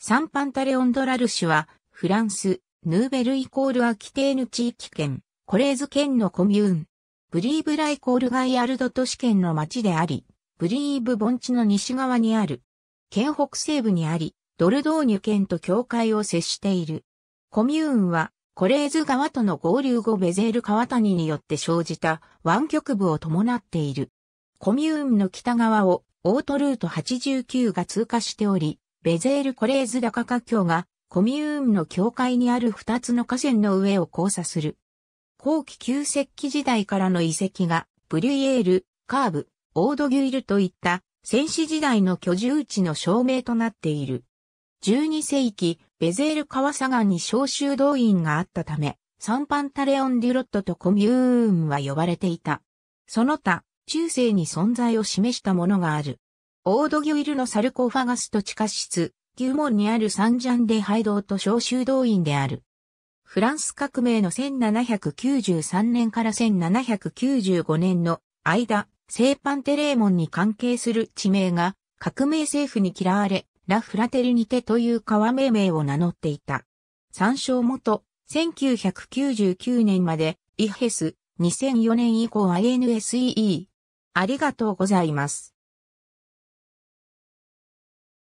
サンパンタレオンドラル市は、フランス、ヌーベルイコールアキテーヌ地域圏、コレーズ県のコミューン。ブリーブライコールガイアルド都市圏の町であり、ブリーブ盆地の西側にある。県北西部にあり、ドルドーニュ県と境界を接している。コミューンは、コレーズ川との合流後ベゼール川谷によって生じた湾曲部を伴っている。コミューンの北側をオートルート89が通過しており、ベゼール・コレーズダカカ橋が、コミューンの境界にある二つの河川の上を交差する。後期旧石器時代からの遺跡が、ブリュイエール、カーブ、オードギュイルといった戦死時代の居住地の証明となっている。12世紀、ベゼール川ガ岸に召集動員があったため、サンパンタレオン・デュロットとコミューンは呼ばれていた。その他、中世に存在を示したものがある。オードギュイルのサルコファガスと地下室、旧門にあるサンジャンデハド道と小修道院である。フランス革命の1793年から1795年の間、セーパンテレーモンに関係する地名が革命政府に嫌われ、ラ・フラテルニテという川命名を名乗っていた。参照元、1999年まで、イヘス、2004年以降 INSEE。ありがとうございます。